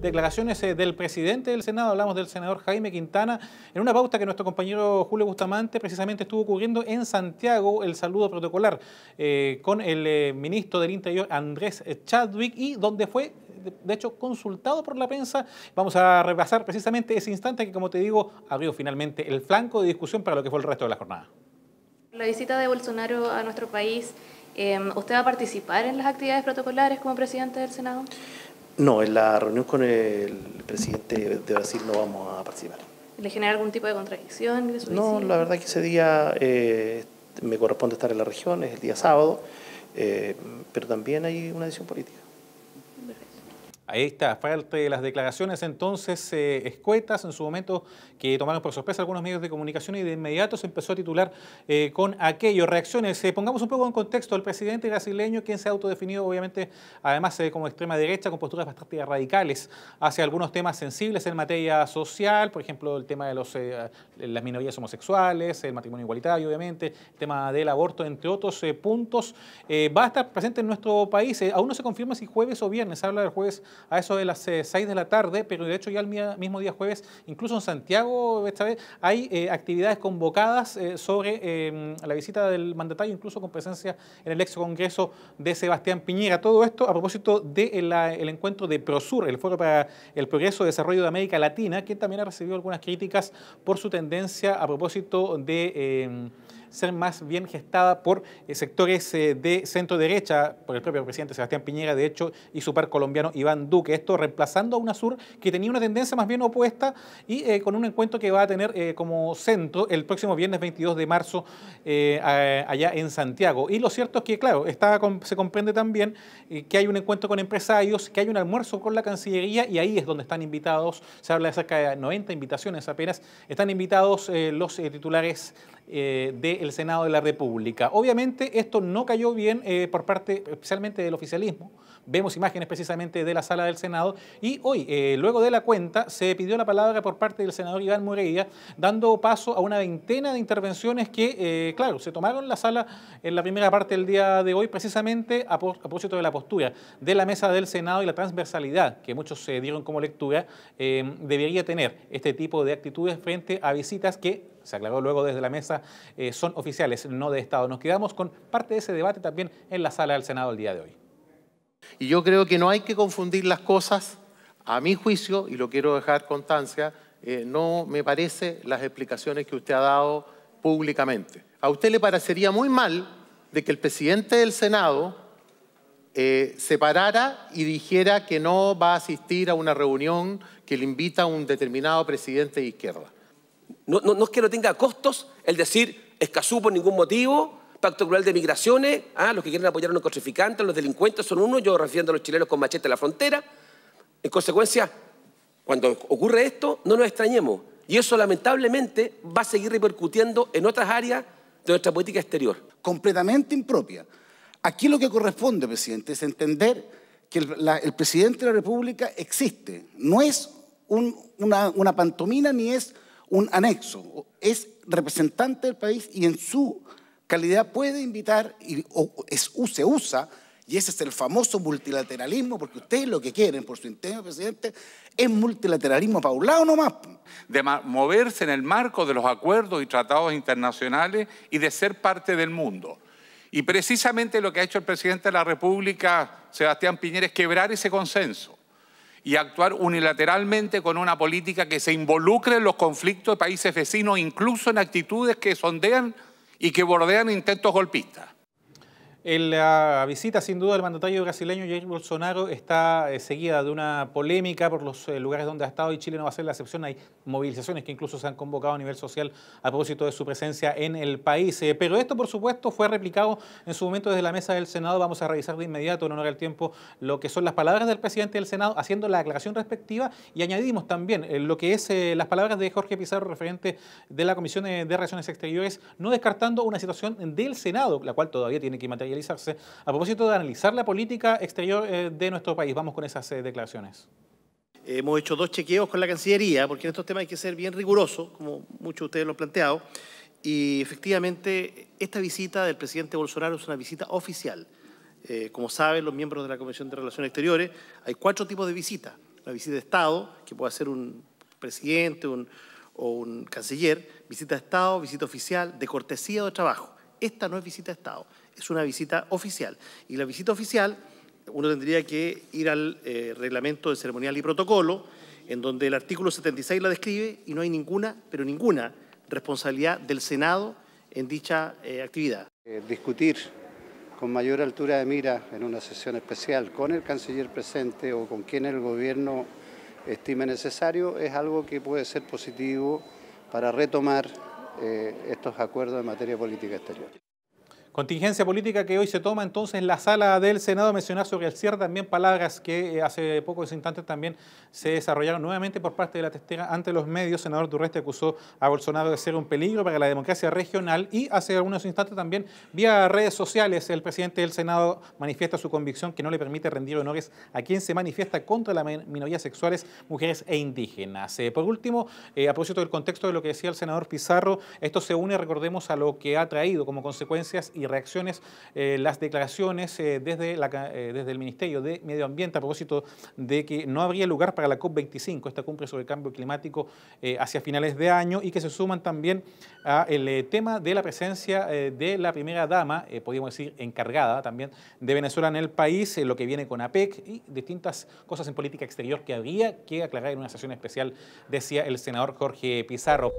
declaraciones eh, del presidente del Senado, hablamos del senador Jaime Quintana, en una pauta que nuestro compañero Julio Bustamante precisamente estuvo cubriendo en Santiago el saludo protocolar eh, con el eh, ministro del Interior Andrés Chadwick y donde fue de hecho consultado por la prensa. Vamos a repasar precisamente ese instante que, como te digo, abrió finalmente el flanco de discusión para lo que fue el resto de la jornada. La visita de Bolsonaro a nuestro país, ¿usted va a participar en las actividades protocolares como presidente del Senado? No, en la reunión con el presidente de Brasil no vamos a participar. ¿Le genera algún tipo de contradicción? No, la verdad que ese día eh, me corresponde estar en la región, es el día sábado, eh, pero también hay una decisión política. Ahí está, parte de las declaraciones entonces eh, escuetas en su momento que tomaron por sorpresa algunos medios de comunicación y de inmediato se empezó a titular eh, con aquello. Reacciones, eh, pongamos un poco en contexto, el presidente brasileño, quien se ha autodefinido obviamente además como extrema derecha, con posturas bastante radicales hacia algunos temas sensibles en materia social, por ejemplo el tema de los, las minorías homosexuales, el matrimonio igualitario obviamente, el tema del aborto, entre otros puntos, va a estar presente en nuestro país. aún no se confirma si jueves o viernes, habla del jueves a eso de las 6 eh, de la tarde, pero de hecho ya el mismo día jueves, incluso en Santiago, esta vez, hay eh, actividades convocadas eh, sobre em, la visita del mandatario, incluso con presencia en el ex Congreso de Sebastián Piñera. Todo esto a propósito del de encuentro de Prosur, el Foro para el Progreso y Desarrollo de América Latina, que también ha recibido algunas críticas por su tendencia a propósito de em, ser más bien gestada por eh, sectores eh, de centro derecha, por el propio presidente Sebastián Piñera, de hecho, y su par colombiano Iván Duque. Esto reemplazando a UNASUR, que tenía una tendencia más bien opuesta y eh, con un encuentro que va a tener como centro el próximo viernes 22 de marzo allá en Santiago. Y lo cierto es que, claro, se comprende también que hay un encuentro con empresarios, que hay un almuerzo con la Cancillería y ahí es donde están invitados, se habla de cerca de 90 invitaciones apenas, están invitados los titulares de el Senado de la República. Obviamente esto no cayó bien eh, por parte especialmente del oficialismo. Vemos imágenes precisamente de la sala del Senado y hoy, eh, luego de la cuenta, se pidió la palabra por parte del senador Iván Moreira, dando paso a una veintena de intervenciones que, eh, claro, se tomaron la sala en la primera parte del día de hoy, precisamente a, propósito de la postura de la mesa del Senado y la transversalidad que muchos se dieron como lectura, debería tener este tipo de actitudes frente a visitas que se aclaró luego desde la mesa, eh, son oficiales, no de Estado. Nos quedamos con parte de ese debate también en la sala del Senado el día de hoy. Y yo creo que no hay que confundir las cosas, a mi juicio, y lo quiero dejar constancia, eh, no me parecen las explicaciones que usted ha dado públicamente. A usted le parecería muy mal de que el presidente del Senado eh, se parara y dijera que no va a asistir a una reunión que le invita a un determinado presidente de izquierda. No, es que no tenga costos el decir escasú por ningún motivo, Pacto Cruel de Migraciones, ah, los que quieren apoyar a los narcotraficantes, los delincuentes son uno, yo refiriendo a los chilenos con machete a la frontera. En consecuencia, cuando ocurre esto, no nos extrañemos. Y eso lamentablemente va a seguir repercutiendo en otras áreas de nuestra política exterior. Completamente impropia. Aquí lo que corresponde, presidente, es entender que el, presidente de la República existe. No es una, una pantomina ni es un anexo, es representante del país y en su calidad puede invitar, y, es, se usa, y ese es el famoso multilateralismo, porque ustedes lo que quieren por su intención presidente, es multilateralismo paulado nomás. De moverse en el marco de los acuerdos y tratados internacionales y de ser parte del mundo. Y precisamente lo que ha hecho el presidente de la República, Sebastián Piñera, es quebrar ese consenso y actuar unilateralmente con una política que se involucre en los conflictos de países vecinos, incluso en actitudes que sondean y que bordean intentos golpistas la visita, sin duda, del mandatario brasileño Jair Bolsonaro está eh, seguida de una polémica por los eh, lugares donde ha estado y Chile no va a ser la excepción. Hay movilizaciones que incluso se han convocado a nivel social a propósito de su presencia en el país. Eh, pero esto, por supuesto, fue replicado en su momento desde la mesa del Senado. Vamos a revisar de inmediato, en honor al tiempo, lo que son las palabras del presidente del Senado haciendo la aclaración respectiva y añadimos también lo que es las palabras de Jorge Pizarro, referente de la Comisión de Relaciones Exteriores, no descartando una situación del Senado, la cual todavía tiene que materializar a propósito de analizar la política exterior eh, de nuestro país. Vamos con esas eh, declaraciones. Hemos hecho dos chequeos con la Cancillería, porque en estos temas hay que ser bien riguroso, como muchos de ustedes lo han planteado, y efectivamente esta visita del presidente Bolsonaro es una visita oficial. Eh, como saben los miembros de la Comisión de Relaciones Exteriores, hay cuatro tipos de visitas. La visita de Estado, que puede ser un presidente o un canciller, visita de Estado, visita oficial, de cortesía o de trabajo. Esta no es visita de Estado, es una visita oficial. Y la visita oficial, uno tendría que ir al eh, reglamento de ceremonial y protocolo, en donde el artículo 76 la describe y no hay ninguna, pero ninguna, responsabilidad del Senado en dicha eh, actividad. Eh, discutir con mayor altura de mira en una sesión especial con el canciller presente o con quien el gobierno estime necesario es algo que puede ser positivo para retomar estos acuerdos en materia política exterior. Contingencia política que hoy se toma entonces en la sala del Senado, mencionar sobre el cierre también palabras que eh, hace pocos instantes también se desarrollaron nuevamente por parte de la testera ante los medios. Senador Durreste acusó a Bolsonaro de ser un peligro para la democracia regional y hace algunos instantes también vía redes sociales el presidente del Senado manifiesta su convicción que no le permite rendir honores a quien se manifiesta contra las minorías sexuales, mujeres e indígenas. Eh, por último, eh, a propósito del contexto de lo que decía el senador Pizarro, esto se une, recordemos, a lo que ha traído como consecuencias y reacciones, eh, las declaraciones eh, desde, eh, desde el Ministerio de Medio Ambiente a propósito de que no habría lugar para la COP25, esta cumbre sobre el cambio climático hacia finales de año, y que se suman también al tema de la presencia de la primera dama, podríamos decir encargada también, de Venezuela en el país, lo que viene con APEC y distintas cosas en política exterior que habría que aclarar en una sesión especial, decía el senador Jorge Pizarro.